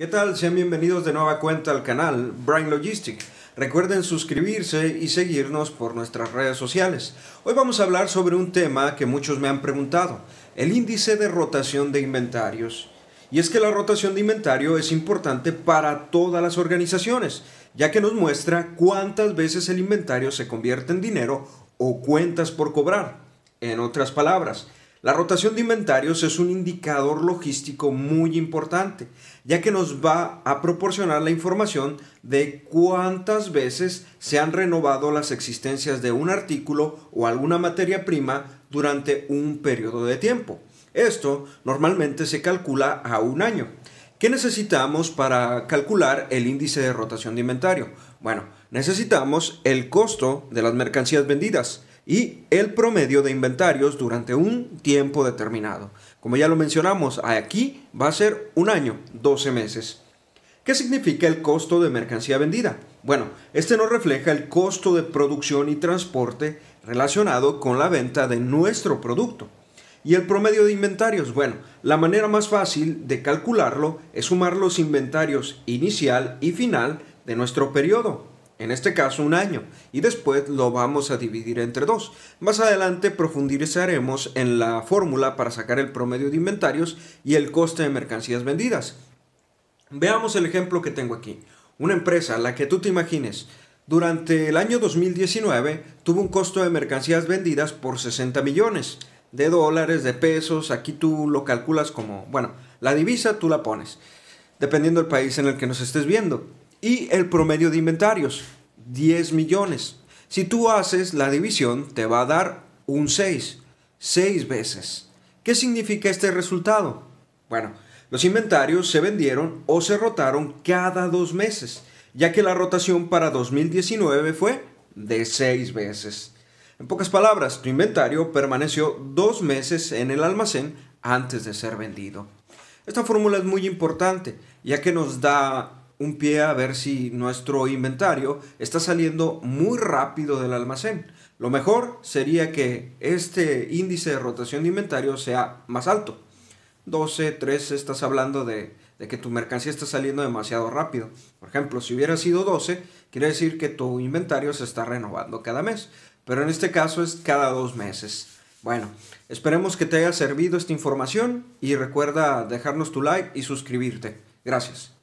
¿Qué tal? Sean bienvenidos de nueva cuenta al canal Brain Logistic. Recuerden suscribirse y seguirnos por nuestras redes sociales. Hoy vamos a hablar sobre un tema que muchos me han preguntado, el índice de rotación de inventarios. Y es que la rotación de inventario es importante para todas las organizaciones, ya que nos muestra cuántas veces el inventario se convierte en dinero o cuentas por cobrar. En otras palabras, la rotación de inventarios es un indicador logístico muy importante, ya que nos va a proporcionar la información de cuántas veces se han renovado las existencias de un artículo o alguna materia prima durante un periodo de tiempo. Esto normalmente se calcula a un año. ¿Qué necesitamos para calcular el índice de rotación de inventario? Bueno, necesitamos el costo de las mercancías vendidas, y el promedio de inventarios durante un tiempo determinado. Como ya lo mencionamos, aquí va a ser un año, 12 meses. ¿Qué significa el costo de mercancía vendida? Bueno, este nos refleja el costo de producción y transporte relacionado con la venta de nuestro producto. Y el promedio de inventarios, bueno, la manera más fácil de calcularlo es sumar los inventarios inicial y final de nuestro periodo en este caso un año, y después lo vamos a dividir entre dos. Más adelante profundizaremos en la fórmula para sacar el promedio de inventarios y el coste de mercancías vendidas. Veamos el ejemplo que tengo aquí. Una empresa, la que tú te imagines, durante el año 2019 tuvo un costo de mercancías vendidas por 60 millones de dólares, de pesos, aquí tú lo calculas como, bueno, la divisa tú la pones, dependiendo del país en el que nos estés viendo. Y el promedio de inventarios, 10 millones. Si tú haces la división, te va a dar un 6, 6 veces. ¿Qué significa este resultado? Bueno, los inventarios se vendieron o se rotaron cada dos meses, ya que la rotación para 2019 fue de 6 veces. En pocas palabras, tu inventario permaneció dos meses en el almacén antes de ser vendido. Esta fórmula es muy importante, ya que nos da un pie a ver si nuestro inventario está saliendo muy rápido del almacén. Lo mejor sería que este índice de rotación de inventario sea más alto. 12, 13, estás hablando de, que tu mercancía está saliendo demasiado rápido. Por ejemplo, si hubiera sido 12, quiere decir que tu inventario se está renovando cada mes. Pero en este caso es cada dos meses. Bueno, esperemos que te haya servido esta información y recuerda dejarnos tu like y suscribirte. Gracias.